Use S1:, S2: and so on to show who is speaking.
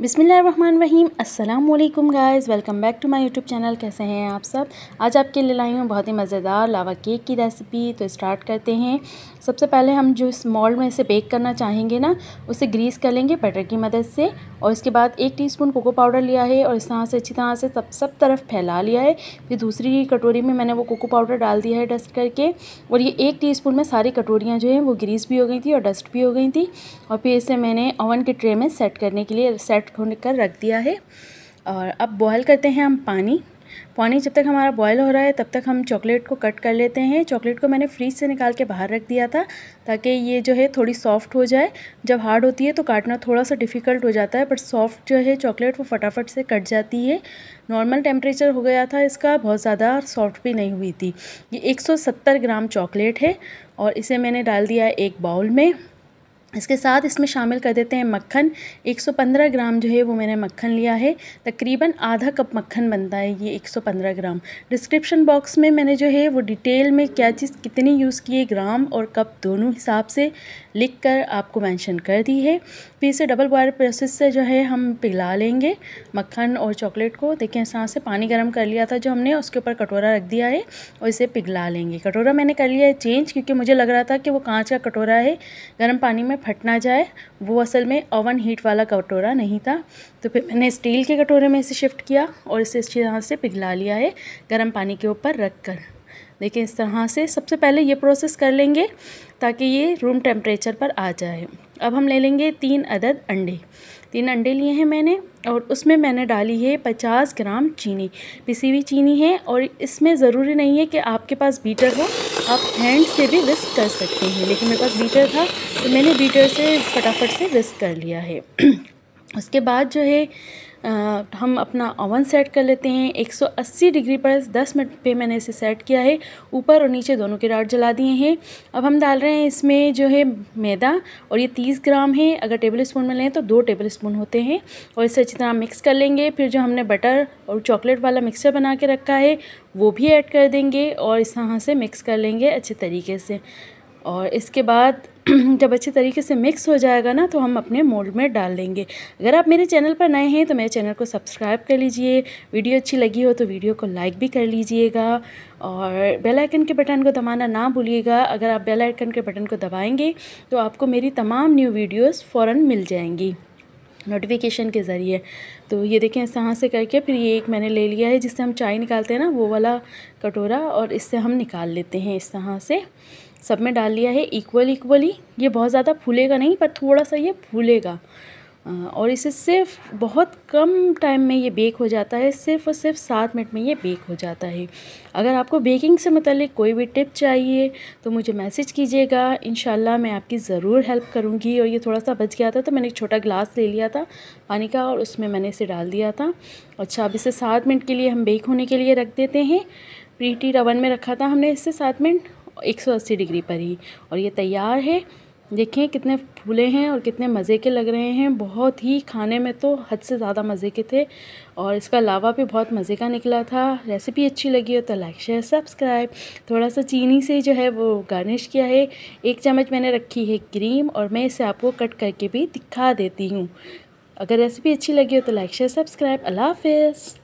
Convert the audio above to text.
S1: बिसमीम् अल्लाम guys welcome back to my YouTube channel कैसे हैं आप सब आज आपके लिए लाई हूँ बहुत ही मज़ेदार लावा केक की रेसिपी तो स्टार्ट करते हैं सबसे पहले हम जो इस मॉल में इसे बेक करना चाहेंगे ना उसे ग्रीस कर लेंगे बटर की मदद से और इसके बाद एक टीस्पून कोको पाउडर लिया है और इस तरह से अच्छी तरह से सब सब तरफ फैला लिया है फिर दूसरी कटोरी में मैंने वो कोको पाउडर डाल दिया है डस्ट करके और ये एक टी में सारी कटोरियाँ जो हैं वो ग्रीस भी हो गई थी और डस्ट भी हो गई थी और फिर इसे मैंने ओवन के ट्रे में सेट करने के लिए सेट सेट होने कर रख दिया है और अब बॉयल करते हैं हम पानी पानी जब तक हमारा बॉयल हो रहा है तब तक हम चॉकलेट को कट कर लेते हैं चॉकलेट को मैंने फ्रीज से निकाल के बाहर रख दिया था ताकि ये जो है थोड़ी सॉफ्ट हो जाए जब हार्ड होती है तो काटना थोड़ा सा डिफ़िकल्ट हो जाता है बट सॉफ्ट जो है चॉकलेट वो फटाफट से कट जाती है नॉर्मल टेम्परेचर हो गया था इसका बहुत ज़्यादा सॉफ्ट भी नहीं हुई थी ये एक ग्राम चॉकलेट है और इसे मैंने डाल दिया एक बाउल में इसके साथ इसमें शामिल कर देते हैं मक्खन 115 ग्राम जो है वो मैंने मक्खन लिया है तकरीबन आधा कप मक्खन बनता है ये 115 ग्राम डिस्क्रिप्शन बॉक्स में मैंने जो है वो डिटेल में क्या चीज़ कितनी यूज़ किए ग्राम और कप दोनों हिसाब से लिख कर आपको मेंशन कर दी है फिर इसे डबल बॉयल प्रोसेस से जो है हम पिघला लेंगे मक्खन और चॉकलेट को देखें इस से पानी गर्म कर लिया था जो हमने उसके ऊपर कटोरा रख दिया है और इसे पिघला लेंगे कटोरा मैंने कर लिया है चेंज क्योंकि मुझे लग रहा था कि वो कांच का कटोरा है गर्म पानी में फट ना जाए वो असल में ओवन हीट वाला कटोरा नहीं था तो फिर मैंने स्टील के कटोरे में इसे शिफ्ट किया और इसे इस तरह से पिघला लिया है गर्म पानी के ऊपर रख कर देखिए इस तरह से सबसे पहले ये प्रोसेस कर लेंगे ताकि ये रूम टेम्परेचर पर आ जाए अब हम ले लेंगे तीन अदद अंडे तीन अंडे लिए हैं मैंने और उसमें मैंने डाली है पचास ग्राम चीनी पिसी हुई चीनी है और इसमें ज़रूरी नहीं है कि आपके पास बीटर हो आप हैंड से भी विस्क कर सकते हैं लेकिन मेरे पास बीटर था तो मैंने बीटर से फटाफट से विस्क कर लिया है उसके बाद जो है हम अपना ओवन सेट कर लेते हैं 180 डिग्री पर 10 मिनट पे मैंने इसे सेट किया है ऊपर और नीचे दोनों के राड जला दिए हैं अब हम डाल रहे हैं इसमें जो है मैदा और ये 30 ग्राम है अगर टेबल स्पून में लें तो दो टेबल स्पून होते हैं और इसे अच्छी तरह मिक्स कर लेंगे फिर जो हमने बटर और चॉकलेट वाला मिक्सचर बना के रखा है वो भी ऐड कर देंगे और इस तरह से मिक्स कर लेंगे अच्छे तरीके से और इसके बाद जब अच्छे तरीके से मिक्स हो जाएगा ना तो हम अपने मोल्ड में डाल लेंगे अगर आप मेरे चैनल पर नए हैं तो मेरे चैनल को सब्सक्राइब कर लीजिए वीडियो अच्छी लगी हो तो वीडियो को लाइक भी कर लीजिएगा और बेल आइकन के बटन को दबाना ना भूलिएगा अगर आप बेल आइकन के बटन को दबाएंगे तो आपको मेरी तमाम न्यू वीडियोज़ फ़ौर मिल जाएंगी नोटिफिकेशन के ज़रिए तो ये देखें इस तरह से करके फिर ये एक मैंने ले लिया है जिससे हम चाय निकालते हैं ना वो वाला कटोरा और इससे हम निकाल लेते हैं इस तरह से सब में डाल लिया है इक्वल इक्वली ये बहुत ज़्यादा फूलेगा नहीं पर थोड़ा सा ये फूलेगा और इसे सिर्फ बहुत कम टाइम में ये बेक हो जाता है सिर्फ और सिर्फ सात मिनट में ये बेक हो जाता है अगर आपको बेकिंग से मतलब कोई भी टिप चाहिए तो मुझे मैसेज कीजिएगा इन मैं आपकी ज़रूर हेल्प करूँगी और ये थोड़ा सा बच गया था तो मैंने एक छोटा ग्लास ले लिया था पानी का और उसमें मैंने इसे डाल दिया था अच्छा अब इसे सात मिनट के लिए हम बेक होने के लिए रख देते हैं प्रीटी रवन में रखा था हमने इससे सात मिनट एक डिग्री पर ही और ये तैयार है देखें कितने फूले हैं और कितने मज़े के लग रहे हैं बहुत ही खाने में तो हद से ज़्यादा मज़े के थे और इसका लावा भी बहुत मज़े का निकला था रेसिपी अच्छी लगी हो तो लाइक शेयर सब्सक्राइब थोड़ा सा चीनी से जो है वो गार्निश किया है एक चम्मच मैंने रखी है क्रीम और मैं इसे आपको कट करके भी दिखा देती हूँ अगर रेसिपी अच्छी लगी हो तो लाइक शेयर सब्सक्राइब अल्लाह हाफिज़